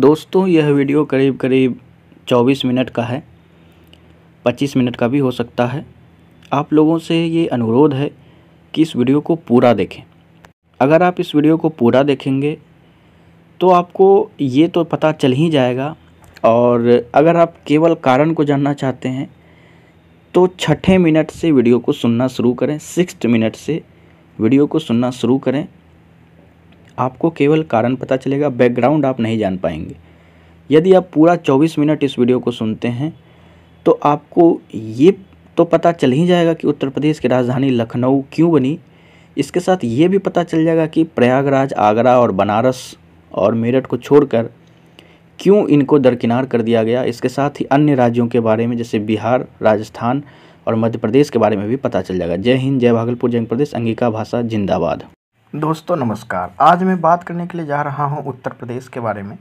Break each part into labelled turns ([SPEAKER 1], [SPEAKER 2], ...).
[SPEAKER 1] दोस्तों यह वीडियो करीब करीब 24 मिनट का है 25 मिनट का भी हो सकता है आप लोगों से ये अनुरोध है कि इस वीडियो को पूरा देखें अगर आप इस वीडियो को पूरा देखेंगे तो आपको ये तो पता चल ही जाएगा और अगर आप केवल कारण को जानना चाहते हैं तो छठे मिनट से वीडियो को सुनना शुरू करें सिक्स मिनट से वीडियो को सुनना शुरू करें आपको केवल कारण पता चलेगा बैकग्राउंड आप नहीं जान पाएंगे यदि आप पूरा 24 मिनट इस वीडियो को सुनते हैं तो आपको ये तो पता चल ही जाएगा कि उत्तर प्रदेश की राजधानी लखनऊ क्यों बनी इसके साथ ये भी पता चल जाएगा कि प्रयागराज आगरा और बनारस और मेरठ को छोड़कर क्यों इनको दरकिनार कर दिया गया इसके साथ ही अन्य राज्यों के बारे में जैसे बिहार राजस्थान और मध्य प्रदेश के बारे में भी पता चल जाएगा जय हिंद जय भागलपुर जय प्रदेश अंगिका भाषा जिंदाबाद दोस्तों नमस्कार आज मैं बात करने के लिए जा रहा हूं उत्तर प्रदेश के बारे में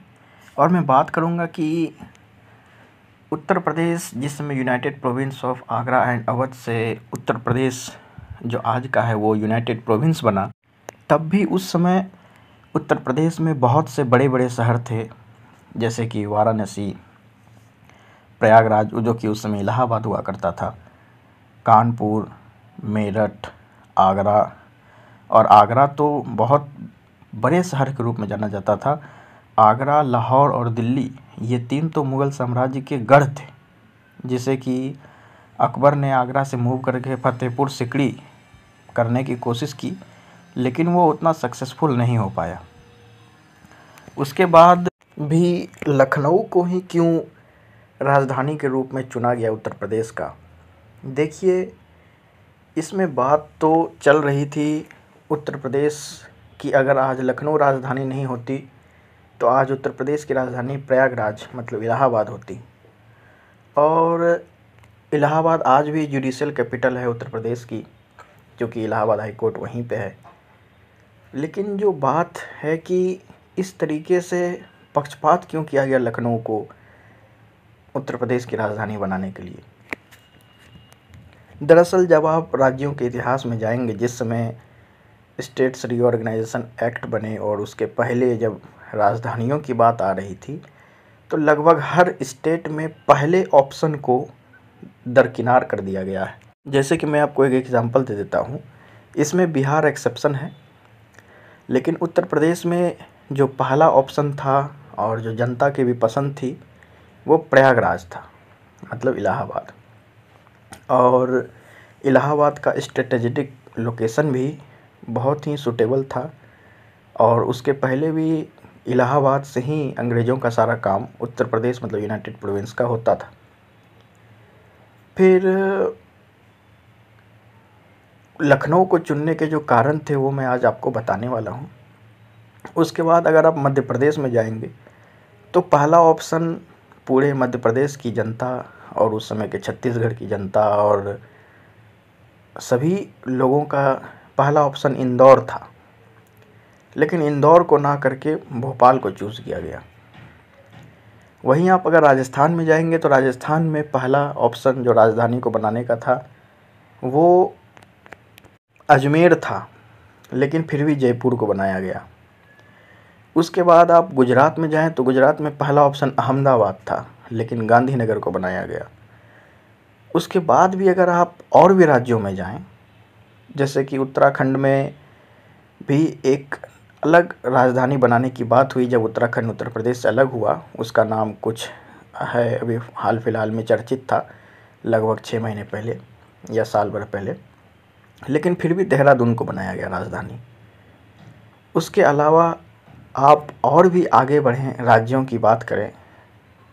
[SPEAKER 1] और मैं बात करूंगा कि उत्तर प्रदेश जिसमें United Province of Agra and Awadh से उत्तर प्रदेश जो आज का है वो यूनाइटेड प्रोविंस बना तब भी उस समय उत्तर प्रदेश में बहुत से बड़े बड़े शहर थे जैसे कि वाराणसी प्रयागराज जो कि उस समय इलाहाबाद हुआ करता था कानपुर मेरठ आगरा और आगरा तो बहुत बड़े शहर के रूप में जाना जाता था आगरा लाहौर और दिल्ली ये तीन तो मुग़ल साम्राज्य के गढ़ थे जिसे कि अकबर ने आगरा से मूव करके फ़तेहपुर सिकड़ी करने की कोशिश की लेकिन वो उतना सक्सेसफुल नहीं हो पाया उसके बाद भी लखनऊ को ही क्यों राजधानी के रूप में चुना गया उत्तर प्रदेश का देखिए इसमें बात तो चल रही थी उत्तर प्रदेश की अगर आज लखनऊ राजधानी नहीं होती तो आज उत्तर प्रदेश की राजधानी प्रयागराज मतलब इलाहाबाद होती और इलाहाबाद आज भी जुडिशल कैपिटल है उत्तर प्रदेश की जो कि इलाहाबाद हाई कोर्ट वहीं पे है लेकिन जो बात है कि इस तरीके से पक्षपात क्यों किया गया लखनऊ को उत्तर प्रदेश की राजधानी बनाने के लिए दरअसल जब आप राज्यों के इतिहास में जाएंगे जिस समय स्टेट्स रीऑर्गेनाइजेशन एक्ट बने और उसके पहले जब राजधानियों की बात आ रही थी तो लगभग हर स्टेट में पहले ऑप्शन को दरकिनार कर दिया गया है जैसे कि मैं आपको एक एग्ज़ाम्पल दे देता हूँ इसमें बिहार एक्सेप्शन है लेकिन उत्तर प्रदेश में जो पहला ऑप्शन था और जो जनता की भी पसंद थी वो प्रयागराज था मतलब इलाहाबाद और इलाहाबाद का स्ट्रेटेजिक लोकेशन भी बहुत ही सूटेबल था और उसके पहले भी इलाहाबाद से ही अंग्रेज़ों का सारा काम उत्तर प्रदेश मतलब यूनाइटेड प्रोविंस का होता था फिर लखनऊ को चुनने के जो कारण थे वो मैं आज आपको बताने वाला हूँ उसके बाद अगर आप मध्य प्रदेश में जाएंगे तो पहला ऑप्शन पूरे मध्य प्रदेश की जनता और उस समय के छत्तीसगढ़ की जनता और सभी लोगों का पहला ऑप्शन इंदौर था लेकिन इंदौर को ना करके भोपाल को चूज़ किया गया वहीं आप अगर राजस्थान में जाएंगे तो राजस्थान में पहला ऑप्शन जो राजधानी को बनाने का था वो अजमेर था लेकिन फिर भी जयपुर को बनाया गया उसके बाद आप गुजरात में जाएं तो गुजरात में पहला ऑप्शन अहमदाबाद था लेकिन गांधीनगर को बनाया गया उसके बाद भी अगर आप और भी राज्यों में जाएं जैसे कि उत्तराखंड में भी एक अलग राजधानी बनाने की बात हुई जब उत्तराखंड उत्तर प्रदेश से अलग हुआ उसका नाम कुछ है अभी हाल फिलहाल में चर्चित था लगभग छः महीने पहले या साल भर पहले लेकिन फिर भी देहरादून को बनाया गया राजधानी उसके अलावा आप और भी आगे बढ़ें राज्यों की बात करें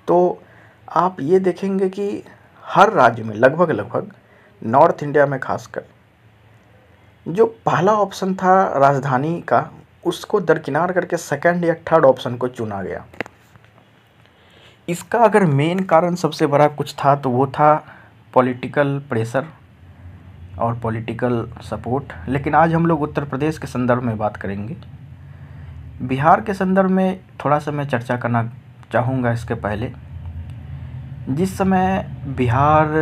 [SPEAKER 1] तो आप ये देखेंगे कि हर राज्य में लगभग लगभग नॉर्थ इंडिया में खासकर जो पहला ऑप्शन था राजधानी का उसको दरकिनार करके सेकंड या थर्ड ऑप्शन को चुना गया इसका अगर मेन कारण सबसे बड़ा कुछ था तो वो था पॉलिटिकल प्रेशर और पॉलिटिकल सपोर्ट लेकिन आज हम लोग उत्तर प्रदेश के संदर्भ में बात करेंगे बिहार के संदर्भ में थोड़ा सा मैं चर्चा करना चाहूँगा इसके पहले जिस समय बिहार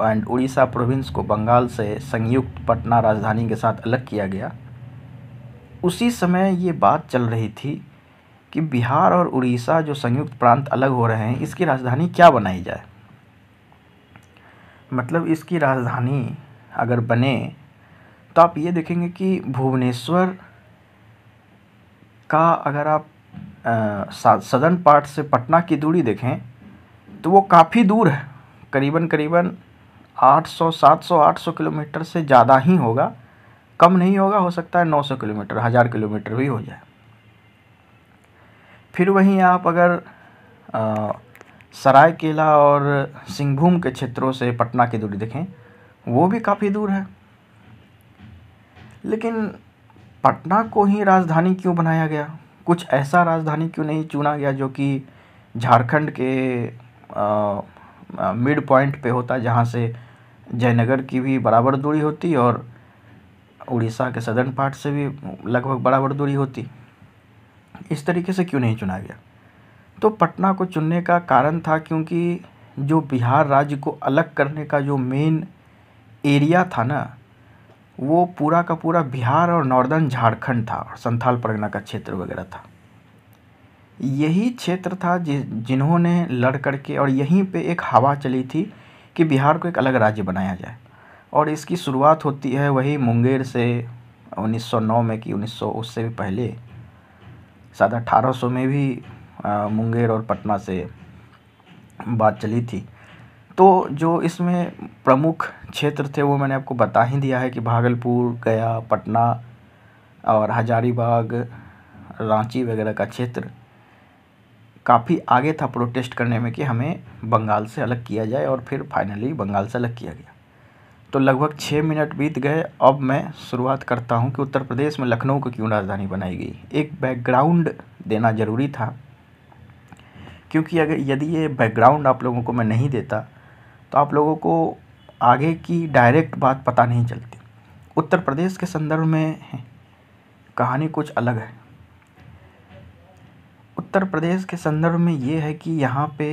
[SPEAKER 1] एंड उड़ीसा प्रोविंस को बंगाल से संयुक्त पटना राजधानी के साथ अलग किया गया उसी समय ये बात चल रही थी कि बिहार और उड़ीसा जो संयुक्त प्रांत अलग हो रहे हैं इसकी राजधानी क्या बनाई जाए मतलब इसकी राजधानी अगर बने तो आप ये देखेंगे कि भुवनेश्वर का अगर आप सदर्न पार्ट से पटना की दूरी देखें तो वो काफ़ी दूर है करीबन करीबन 800 700 800 किलोमीटर से ज़्यादा ही होगा कम नहीं होगा हो सकता है 900 किलोमीटर हज़ार किलोमीटर भी हो जाए फिर वहीं आप अगर सरायकेला और सिंहभूम के क्षेत्रों से पटना की दूरी देखें वो भी काफ़ी दूर है लेकिन पटना को ही राजधानी क्यों बनाया गया कुछ ऐसा राजधानी क्यों नहीं चुना गया जो कि झारखंड के मिड पॉइंट पे होता जहाँ से जयनगर की भी बराबर दूरी होती और उड़ीसा के सदर्न पार्ट से भी लगभग बराबर दूरी होती इस तरीके से क्यों नहीं चुना गया तो पटना को चुनने का कारण था क्योंकि जो बिहार राज्य को अलग करने का जो मेन एरिया था ना वो पूरा का पूरा बिहार और नॉर्दर्न झारखंड था और संथाल परगना का क्षेत्र वगैरह था यही क्षेत्र था जि जिन्होंने लड़ करके और यहीं पे एक हवा चली थी कि बिहार को एक अलग राज्य बनाया जाए और इसकी शुरुआत होती है वही मुंगेर से 1909 में कि 1900 उससे भी पहले शायद 1800 में भी आ, मुंगेर और पटना से बात चली थी तो जो इसमें प्रमुख क्षेत्र थे वो मैंने आपको बता ही दिया है कि भागलपुर गया पटना और हजारीबाग रांची वगैरह का क्षेत्र काफ़ी आगे था प्रोटेस्ट करने में कि हमें बंगाल से अलग किया जाए और फिर फाइनली बंगाल से अलग किया गया तो लगभग छः मिनट बीत गए अब मैं शुरुआत करता हूँ कि उत्तर प्रदेश में लखनऊ को क्यों राजधानी बनाई गई एक बैकग्राउंड देना ज़रूरी था क्योंकि अगर यदि ये बैकग्राउंड आप लोगों को मैं नहीं देता तो आप लोगों को आगे की डायरेक्ट बात पता नहीं चलती उत्तर प्रदेश के संदर्भ में कहानी कुछ अलग है उत्तर प्रदेश के संदर्भ में ये है कि यहाँ पे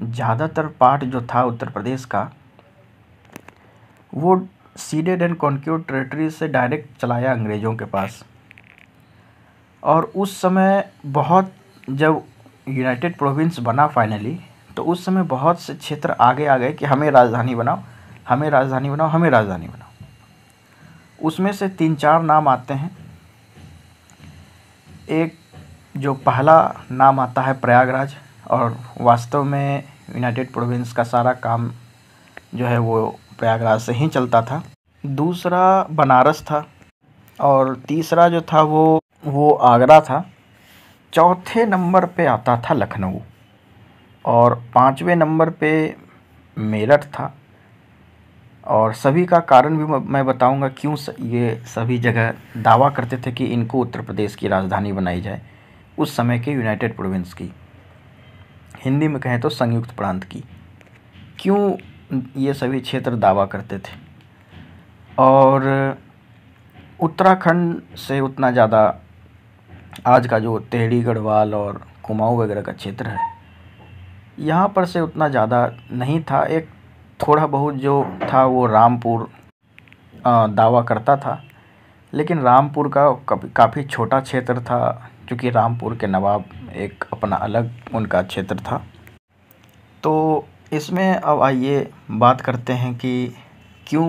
[SPEAKER 1] ज़्यादातर पार्ट जो था उत्तर प्रदेश का वो सीडेड एंड कॉन्क्यूट टेरेटरी से डायरेक्ट चलाया अंग्रेज़ों के पास और उस समय बहुत जब यूनाइटेड प्रोविंस बना फाइनली तो उस समय बहुत से क्षेत्र आगे आ गए कि हमें राजधानी बनाओ हमें राजधानी बनाओ हमें राजधानी बनाओ उसमें से तीन चार नाम आते हैं एक जो पहला नाम आता है प्रयागराज और वास्तव में यूनाइटेड प्रोविंस का सारा काम जो है वो प्रयागराज से ही चलता था दूसरा बनारस था और तीसरा जो था वो वो आगरा था चौथे नंबर पे आता था लखनऊ और पाँचवें नंबर पे मेरठ था और सभी का कारण भी मैं बताऊंगा क्यों ये सभी जगह दावा करते थे कि इनको उत्तर प्रदेश की राजधानी बनाई जाए उस समय के यूनाइटेड प्रोविंस की हिंदी में कहें तो संयुक्त प्रांत की क्यों ये सभी क्षेत्र दावा करते थे और उत्तराखंड से उतना ज़्यादा आज का जो तेहड़ी गढ़वाल और कुमाऊँ वगैरह का क्षेत्र है यहाँ पर से उतना ज़्यादा नहीं था एक थोड़ा बहुत जो था वो रामपुर दावा करता था लेकिन रामपुर का काफ़ी छोटा क्षेत्र था क्योंकि रामपुर के नवाब एक अपना अलग उनका क्षेत्र था तो इसमें अब आइए बात करते हैं कि क्यों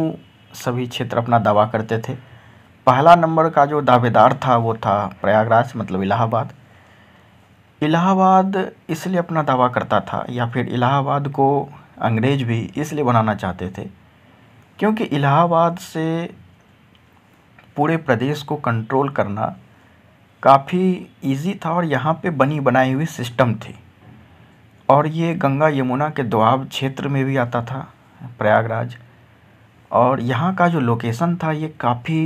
[SPEAKER 1] सभी क्षेत्र अपना दावा करते थे पहला नंबर का जो दावेदार था वो था प्रयागराज मतलब इलाहाबाद इलाहाबाद इसलिए अपना दावा करता था या फिर इलाहाबाद को अंग्रेज भी इसलिए बनाना चाहते थे क्योंकि इलाहाबाद से पूरे प्रदेश को कंट्रोल करना काफ़ी ईज़ी था और यहाँ पे बनी बनाई हुई सिस्टम थी और ये गंगा यमुना के दुआब क्षेत्र में भी आता था प्रयागराज और यहाँ का जो लोकेशन था ये काफ़ी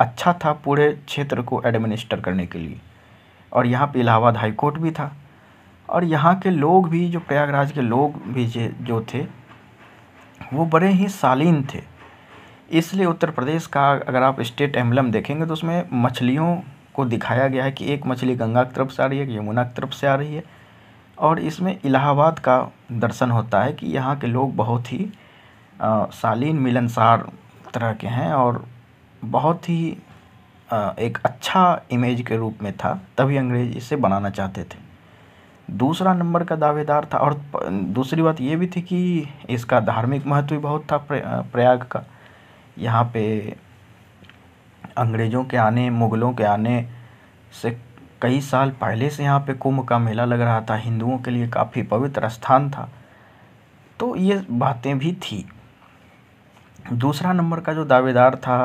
[SPEAKER 1] अच्छा था पूरे क्षेत्र को एडमिनिस्टर करने के लिए और यहाँ पे इलाहाबाद हाई कोर्ट भी था और यहाँ के लोग भी जो प्रयागराज के लोग भी जो थे वो बड़े ही शालीन थे इसलिए उत्तर प्रदेश का अगर आप स्टेट एम्बलम देखेंगे तो उसमें मछलियों को दिखाया गया है कि एक मछली गंगा की तरफ से आ रही है एक यमुना की तरफ से आ रही है और इसमें इलाहाबाद का दर्शन होता है कि यहाँ के लोग बहुत ही शालीन मिलनसार तरह के हैं और बहुत ही एक अच्छा इमेज के रूप में था तभी अंग्रेज इसे बनाना चाहते थे दूसरा नंबर का दावेदार था और दूसरी बात ये भी थी कि इसका धार्मिक महत्व भी बहुत था प्रयाग का यहाँ पे अंग्रेज़ों के आने मुग़लों के आने से कई साल पहले से यहाँ पे कुंभ का मेला लग रहा था हिंदुओं के लिए काफ़ी पवित्र स्थान था तो ये बातें भी थी दूसरा नंबर का जो दावेदार था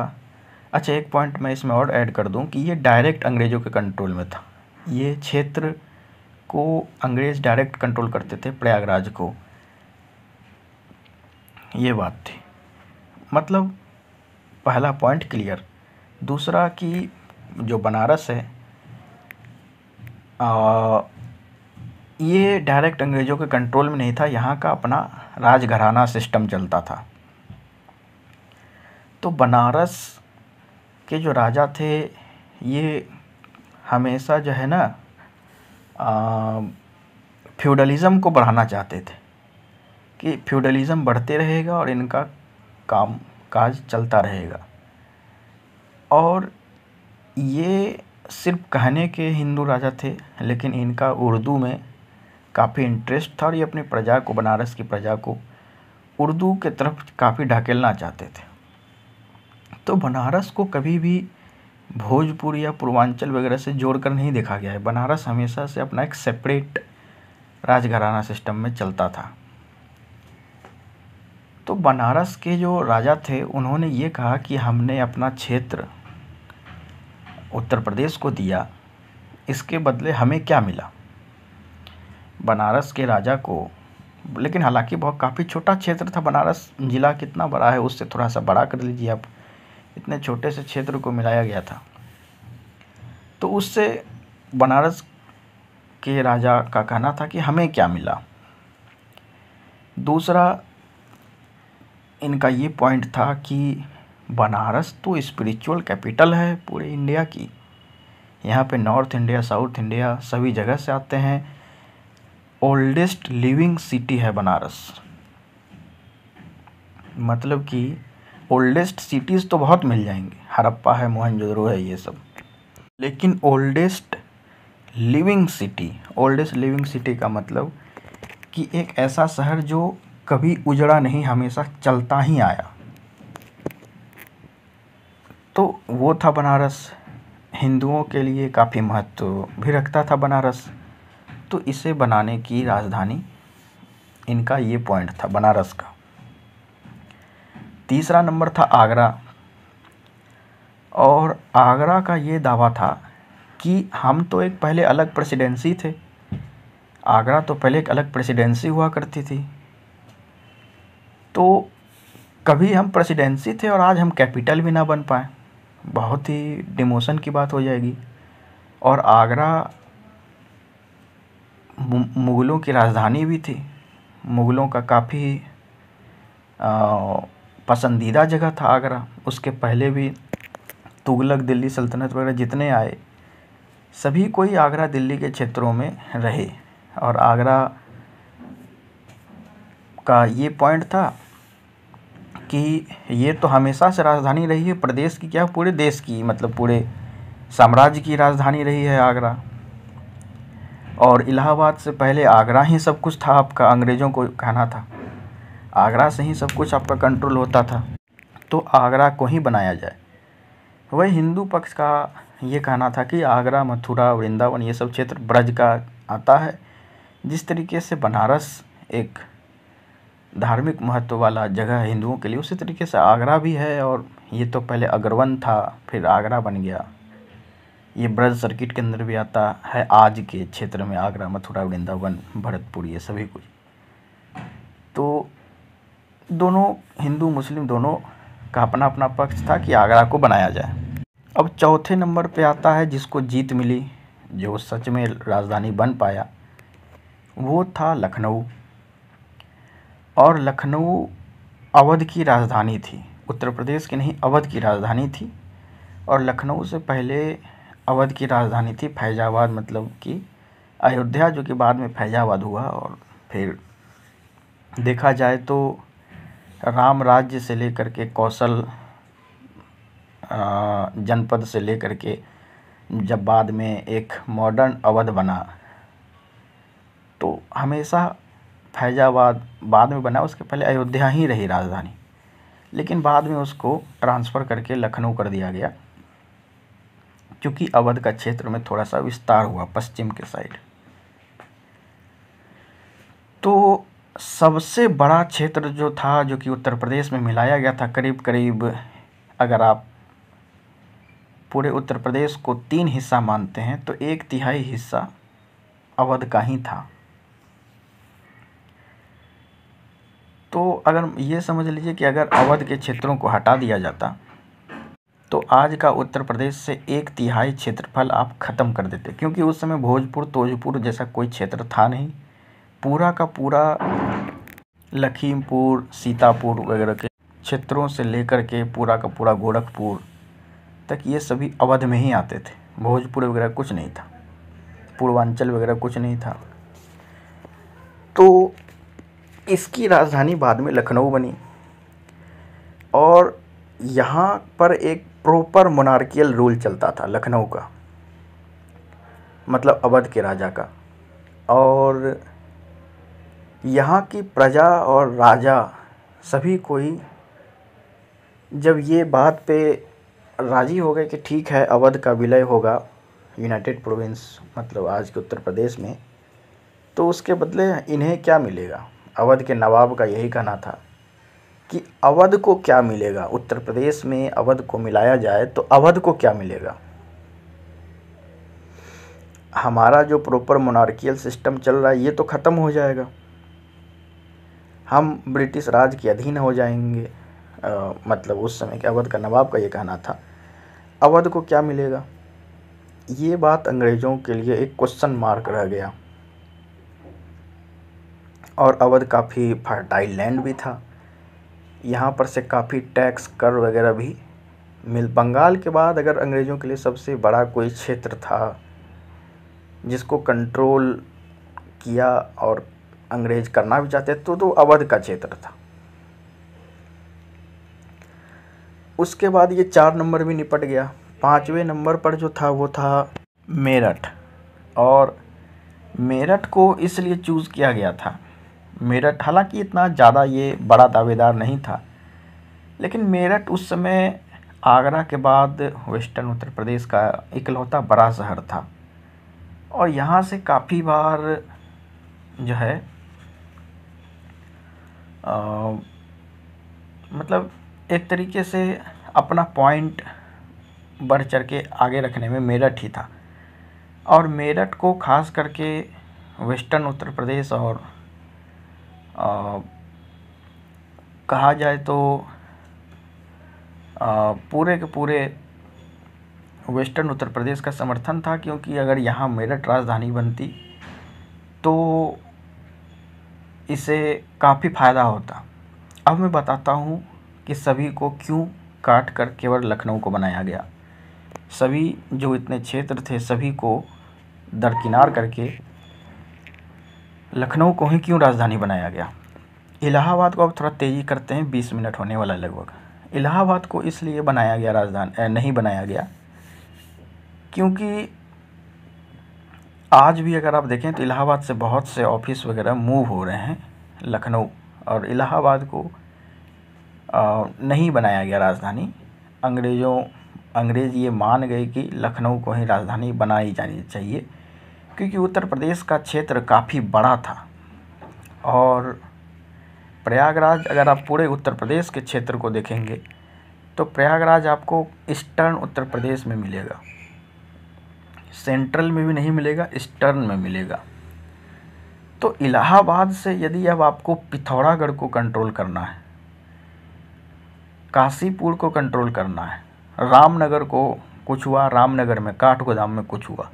[SPEAKER 1] अच्छा एक पॉइंट मैं इसमें और ऐड कर दूं कि ये डायरेक्ट अंग्रेज़ों के कंट्रोल में था ये क्षेत्र को अंग्रेज़ डायरेक्ट कंट्रोल करते थे प्रयागराज को ये बात थी मतलब पहला पॉइंट क्लियर दूसरा कि जो बनारस है ये डायरेक्ट अंग्रेज़ों के कंट्रोल में नहीं था यहाँ का अपना राजघराना सिस्टम चलता था तो बनारस के जो राजा थे ये हमेशा जो है ना फ्यूडलिज़म को बढ़ाना चाहते थे कि फ्यूडलिज़म बढ़ते रहेगा और इनका काम काज चलता रहेगा और ये सिर्फ कहने के हिंदू राजा थे लेकिन इनका उर्दू में काफ़ी इंटरेस्ट था और ये अपनी प्रजा को बनारस की प्रजा को उर्दू के तरफ काफ़ी ढकेलना चाहते थे तो बनारस को कभी भी भोजपुर या पूर्वांचल वगैरह से जोड़कर नहीं देखा गया है बनारस हमेशा से अपना एक सेपरेट राजघराना सिस्टम में चलता था तो बनारस के जो राजा थे उन्होंने ये कहा कि हमने अपना क्षेत्र उत्तर प्रदेश को दिया इसके बदले हमें क्या मिला बनारस के राजा को लेकिन हालांकि बहुत काफ़ी छोटा क्षेत्र था बनारस ज़िला कितना बड़ा है उससे थोड़ा सा बड़ा कर लीजिए आप इतने छोटे से क्षेत्र को मिलाया गया था तो उससे बनारस के राजा का कहना था कि हमें क्या मिला दूसरा इनका ये पॉइंट था कि बनारस तो स्पिरिचुअल कैपिटल है पूरे इंडिया की यहाँ पे नॉर्थ इंडिया साउथ इंडिया सभी जगह से आते हैं ओल्डेस्ट लिविंग सिटी है बनारस मतलब कि ओल्डेस्ट सिटीज़ तो बहुत मिल जाएंगे हड़प्पा है मोहनजोदड़ो है ये सब लेकिन oldest living city oldest living city का मतलब कि एक ऐसा शहर जो कभी उजड़ा नहीं हमेशा चलता ही आया तो वो था बनारस हिंदुओं के लिए काफ़ी महत्व भी रखता था बनारस तो इसे बनाने की राजधानी इनका ये पॉइंट था बनारस का तीसरा नंबर था आगरा और आगरा का ये दावा था कि हम तो एक पहले अलग प्रेसिडेंसी थे आगरा तो पहले एक अलग प्रेसिडेंसी हुआ करती थी तो कभी हम प्रेसिडेंसी थे और आज हम कैपिटल भी ना बन पाए बहुत ही डिमोशन की बात हो जाएगी और आगरा मुग़लों की राजधानी भी थी मुग़लों का काफ़ी पसंदीदा जगह था आगरा उसके पहले भी तुगलक दिल्ली सल्तनत वगैरह जितने आए सभी कोई आगरा दिल्ली के क्षेत्रों में रहे और आगरा का ये पॉइंट था कि ये तो हमेशा से राजधानी रही है प्रदेश की क्या पूरे देश की मतलब पूरे साम्राज्य की राजधानी रही है आगरा और इलाहाबाद से पहले आगरा ही सब कुछ था आपका अंग्रेज़ों को कहना था आगरा से ही सब कुछ आपका कंट्रोल होता था तो आगरा को ही बनाया जाए वही हिंदू पक्ष का ये कहना था कि आगरा मथुरा वृंदावन ये सब क्षेत्र ब्रज का आता है जिस तरीके से बनारस एक धार्मिक महत्व वाला जगह हिंदुओं के लिए उसी तरीके से आगरा भी है और ये तो पहले अगरवन था फिर आगरा बन गया ये ब्रज सर्किट के अंदर भी आता है आज के क्षेत्र में आगरा मथुरा वृंदावन भरतपुर ये सभी कुछ तो दोनों हिंदू मुस्लिम दोनों का अपना अपना पक्ष था कि आगरा को बनाया जाए अब चौथे नंबर पे आता है जिसको जीत मिली जो सच में राजधानी बन पाया वो था लखनऊ और लखनऊ अवध की राजधानी थी उत्तर प्रदेश की नहीं अवध की राजधानी थी और लखनऊ से पहले अवध की राजधानी थी फैज़ाबाद मतलब कि अयोध्या जो कि बाद में फैज़ाबाद हुआ और फिर देखा जाए तो राम राज्य से लेकर के कौशल जनपद से लेकर के जब बाद में एक मॉडर्न अवध बना तो हमेशा फैज़ाबाद बाद में बना उसके पहले अयोध्या ही रही राजधानी लेकिन बाद में उसको ट्रांसफ़र करके लखनऊ कर दिया गया क्योंकि अवध का क्षेत्र में थोड़ा सा विस्तार हुआ पश्चिम के साइड तो सबसे बड़ा क्षेत्र जो था जो कि उत्तर प्रदेश में मिलाया गया था करीब करीब अगर आप पूरे उत्तर प्रदेश को तीन हिस्सा मानते हैं तो एक तिहाई हिस्सा अवध का ही था तो अगर ये समझ लीजिए कि अगर अवध के क्षेत्रों को हटा दिया जाता तो आज का उत्तर प्रदेश से एक तिहाई क्षेत्रफल आप ख़त्म कर देते क्योंकि उस समय भोजपुर तोजपुर जैसा कोई क्षेत्र था नहीं पूरा का पूरा लखीमपुर सीतापुर वगैरह के क्षेत्रों से लेकर के पूरा का पूरा गोरखपुर तक ये सभी अवध में ही आते थे भोजपुर वगैरह कुछ नहीं था पूर्वांचल वगैरह कुछ नहीं था तो इसकी राजधानी बाद में लखनऊ बनी और यहाँ पर एक प्रॉपर मोनार्कियल रूल चलता था लखनऊ का मतलब अवध के राजा का और यहाँ की प्रजा और राजा सभी कोई जब ये बात पे राज़ी हो गए कि ठीक है अवध का विलय होगा यूनाइटेड प्रोविंस मतलब आज के उत्तर प्रदेश में तो उसके बदले इन्हें क्या मिलेगा अवध के नवाब का यही कहना था कि अवध को क्या मिलेगा उत्तर प्रदेश में अवध को मिलाया जाए तो अवध को क्या मिलेगा हमारा जो प्रॉपर मोनार्कियल सिस्टम चल रहा है ये तो ख़त्म हो जाएगा हम ब्रिटिश राज के अधीन हो जाएंगे आ, मतलब उस समय के अवध का नवाब का ये कहना था अवध को क्या मिलेगा ये बात अंग्रेज़ों के लिए एक क्वेश्चन मार्क रह गया और अवध काफ़ी फर्टाइल लैंड भी था यहाँ पर से काफ़ी टैक्स कर वगैरह भी मिल बंगाल के बाद अगर अंग्रेज़ों के लिए सबसे बड़ा कोई क्षेत्र था जिसको कंट्रोल किया और अंग्रेज़ करना भी चाहते तो तो अवध का क्षेत्र था उसके बाद ये चार नंबर भी निपट गया पाँचवें नंबर पर जो था वो था मेरठ और मेरठ को इसलिए चूज़ किया गया था मेरठ हालांकि इतना ज़्यादा ये बड़ा दावेदार नहीं था लेकिन मेरठ उस समय आगरा के बाद वेस्टर्न उत्तर प्रदेश का इकलौता बड़ा शहर था और यहाँ से काफ़ी बार जो है आ, मतलब एक तरीके से अपना पॉइंट बढ़ चढ़ के आगे रखने में मेरठ ही था और मेरठ को खास करके वेस्टर्न उत्तर प्रदेश और कहा जाए तो पूरे के पूरे वेस्टर्न उत्तर प्रदेश का समर्थन था क्योंकि अगर यहाँ मेरठ राजधानी बनती तो इसे काफ़ी फ़ायदा होता अब मैं बताता हूँ कि सभी को क्यों काट कर केवल लखनऊ को बनाया गया सभी जो इतने क्षेत्र थे सभी को दरकिनार करके लखनऊ को ही क्यों राजधानी बनाया गया इलाहाबाद को अब थोड़ा तेज़ी करते हैं बीस मिनट होने वाला है लगभग इलाहाबाद को इसलिए बनाया गया राजधान नहीं बनाया गया क्योंकि आज भी अगर आप देखें तो इलाहाबाद से बहुत से ऑफिस वगैरह मूव हो रहे हैं लखनऊ और इलाहाबाद को आ, नहीं बनाया गया राजधानी अंग्रेज़ों अंग्रेज़ ये मान गए कि लखनऊ को ही राजधानी बनाई जानी चाहिए क्योंकि उत्तर प्रदेश का क्षेत्र काफ़ी बड़ा था और प्रयागराज अगर आप पूरे उत्तर प्रदेश के क्षेत्र को देखेंगे तो प्रयागराज आपको ईस्टर्न उत्तर प्रदेश में मिलेगा सेंट्रल में भी नहीं मिलेगा ईस्टर्न में मिलेगा तो इलाहाबाद से यदि अब आपको पिथौरागढ़ को कंट्रोल करना है काशीपुर को कंट्रोल करना है रामनगर को कुछ हुआ रामनगर में काठगोदाम में कुछ हुआ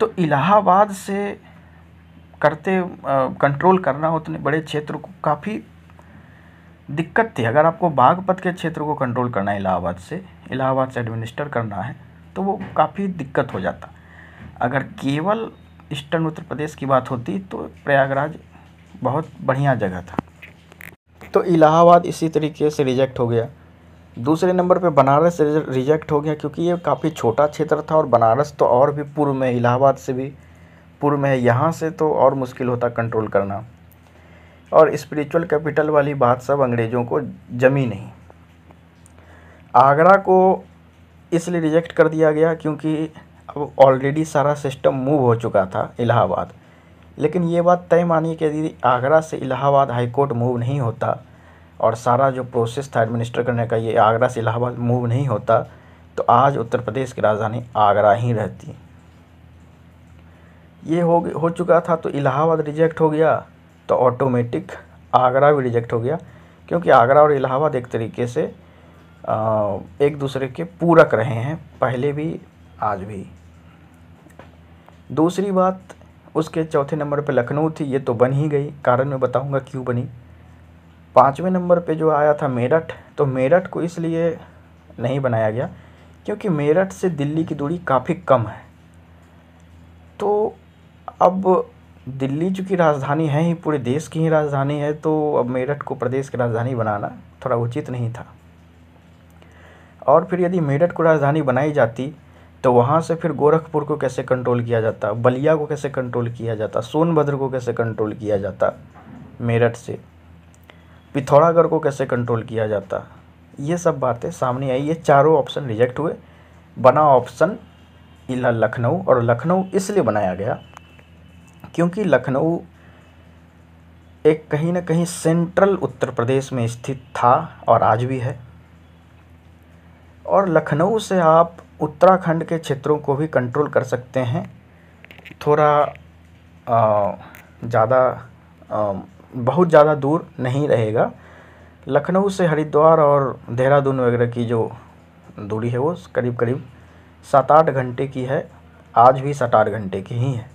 [SPEAKER 1] तो इलाहाबाद से करते कंट्रोल करना उतने बड़े क्षेत्र को काफ़ी दिक्कत थी अगर आपको बागपत के क्षेत्र को कंट्रोल करना है इलाहाबाद से इलाहाबाद से एडमिनिस्टर करना है तो वो काफ़ी दिक्कत हो जाता अगर केवल ईस्टर्न उत्तर प्रदेश की बात होती तो प्रयागराज बहुत बढ़िया जगह था तो इलाहाबाद इसी तरीके से रिजेक्ट हो गया दूसरे नंबर पे बनारस रिजेक्ट हो गया क्योंकि ये काफ़ी छोटा क्षेत्र था और बनारस तो और भी पूर्व में इलाहाबाद से भी पूर्व में है यहाँ से तो और मुश्किल होता कंट्रोल करना और स्पिरिचुअल कैपिटल वाली बात सब अंग्रेज़ों को जमी नहीं आगरा को इसलिए रिजेक्ट कर दिया गया क्योंकि अब ऑलरेडी सारा सिस्टम मूव हो चुका था इलाहाबाद लेकिन ये बात तय मानिए कि यदि आगरा से इलाहाबाद हाईकोर्ट मूव नहीं होता और सारा जो प्रोसेस था एडमिनिस्टर करने का ये आगरा से इलाहाबाद मूव नहीं होता तो आज उत्तर प्रदेश की राजधानी आगरा ही रहती ये हो हो चुका था तो इलाहाबाद रिजेक्ट हो गया तो ऑटोमेटिक आगरा भी रिजेक्ट हो गया क्योंकि आगरा और इलाहाबाद एक तरीके से आ, एक दूसरे के पूरक रहे हैं पहले भी आज भी दूसरी बात उसके चौथे नंबर पर लखनऊ थी ये तो बन ही गई कारण मैं बताऊंगा क्यों बनी पाँचवें नंबर पे जो आया था मेरठ तो मेरठ को इसलिए नहीं बनाया गया क्योंकि मेरठ से दिल्ली की दूरी काफ़ी कम है तो अब दिल्ली चूँकि राजधानी है ही पूरे देश की ही राजधानी है तो अब मेरठ को प्रदेश की राजधानी बनाना थोड़ा उचित नहीं था और फिर यदि मेरठ को राजधानी बनाई जाती तो वहाँ से फिर गोरखपुर को कैसे कंट्रोल किया जाता बलिया को कैसे कंट्रोल किया जाता सोनभद्र को कैसे कंट्रोल किया जाता मेरठ से पिथौरागढ़ को कैसे कंट्रोल किया जाता ये सब बातें सामने आई ये चारों ऑप्शन रिजेक्ट हुए बना ऑप्शन इला लखनऊ और लखनऊ इसलिए बनाया गया क्योंकि लखनऊ एक कहीं ना कहीं सेंट्रल उत्तर प्रदेश में स्थित था और आज भी है और लखनऊ से आप उत्तराखंड के क्षेत्रों को भी कंट्रोल कर सकते हैं थोड़ा ज़्यादा बहुत ज़्यादा दूर नहीं रहेगा लखनऊ से हरिद्वार और देहरादून वगैरह की जो दूरी है वो करीब करीब सात आठ घंटे की है आज भी सात आठ घंटे की ही है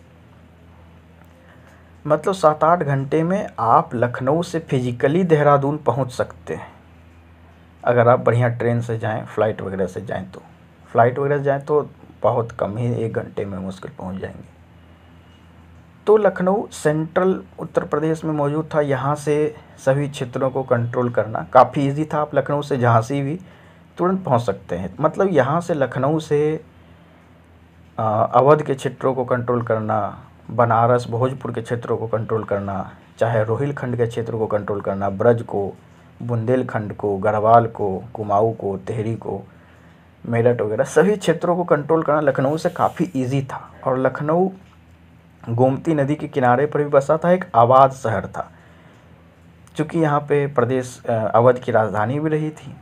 [SPEAKER 1] मतलब सात आठ घंटे में आप लखनऊ से फिजिकली देहरादून पहुंच सकते हैं अगर आप बढ़िया ट्रेन से जाएं फ़्लाइट वगैरह से जाएं तो फ़्लाइट वगैरह से जाएँ तो बहुत कम ही एक घंटे में मुश्किल पहुंच जाएंगे तो लखनऊ सेंट्रल उत्तर प्रदेश में मौजूद था यहाँ से सभी क्षेत्रों को कंट्रोल करना काफ़ी इजी था आप लखनऊ से झांसी भी तुरंत पहुँच सकते हैं मतलब यहाँ से लखनऊ से अवध के क्षेत्रों को कंट्रोल करना बनारस भोजपुर के क्षेत्रों को कंट्रोल करना चाहे रोहिलखंड के क्षेत्र को कंट्रोल करना ब्रज को बुंदेलखंड को गढ़वाल को कुमाऊँ को तेहरी को मेरठ वगैरह सभी क्षेत्रों को कंट्रोल करना लखनऊ से काफ़ी इजी था और लखनऊ गोमती नदी के किनारे पर भी बसा था एक आबाद शहर था चूँकि यहाँ पे प्रदेश अवध की राजधानी भी रही थी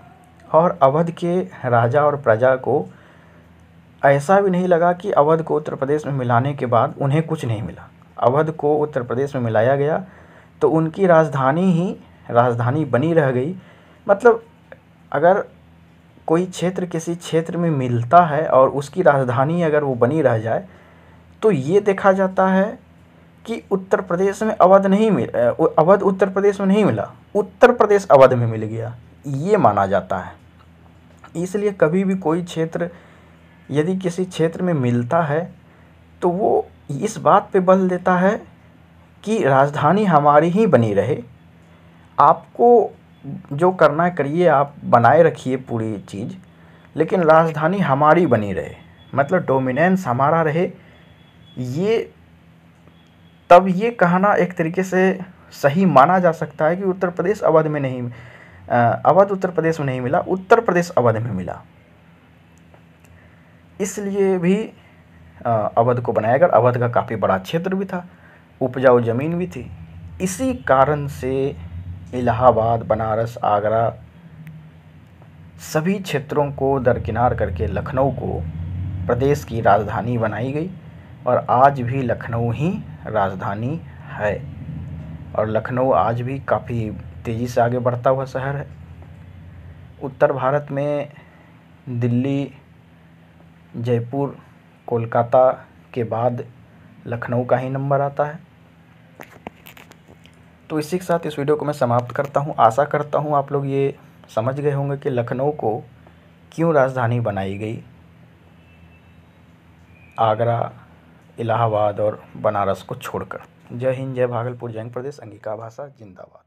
[SPEAKER 1] और अवध के राजा और प्रजा को ऐसा भी नहीं लगा कि अवध को उत्तर प्रदेश में मिलाने के बाद उन्हें कुछ नहीं मिला अवध को उत्तर प्रदेश में मिलाया गया तो उनकी राजधानी ही राजधानी बनी रह गई मतलब अगर कोई क्षेत्र किसी क्षेत्र में मिलता है और उसकी राजधानी अगर वो बनी रह जाए तो ये देखा जाता है कि उत्तर प्रदेश में अवध नहीं मिल अवध उत्तर प्रदेश में नहीं मिला उत्तर प्रदेश अवध में मिल गया ये माना जाता है इसलिए कभी भी कोई क्षेत्र यदि किसी क्षेत्र में मिलता है तो वो इस बात पे बल देता है कि राजधानी हमारी ही बनी रहे आपको जो करना करिए आप बनाए रखिए पूरी चीज़ लेकिन राजधानी हमारी बनी रहे मतलब डोमिनेंस हमारा रहे ये तब ये कहना एक तरीके से सही माना जा सकता है कि उत्तर प्रदेश अवध में नहीं अवध उत्तर प्रदेश में नहीं मिला उत्तर प्रदेश अवध में मिला इसलिए भी अवध को बनाया गया अवध का काफ़ी बड़ा क्षेत्र भी था उपजाऊ ज़मीन भी थी इसी कारण से इलाहाबाद बनारस आगरा सभी क्षेत्रों को दरकिनार करके लखनऊ को प्रदेश की राजधानी बनाई गई और आज भी लखनऊ ही राजधानी है और लखनऊ आज भी काफ़ी तेज़ी से आगे बढ़ता हुआ शहर है उत्तर भारत में दिल्ली जयपुर कोलकाता के बाद लखनऊ का ही नंबर आता है तो इसी के साथ इस वीडियो को मैं समाप्त करता हूँ आशा करता हूँ आप लोग ये समझ गए होंगे कि लखनऊ को क्यों राजधानी बनाई गई आगरा इलाहाबाद और बनारस को छोड़कर जय हिंद जय भागलपुर जैन प्रदेश अंगिका भाषा जिंदाबाद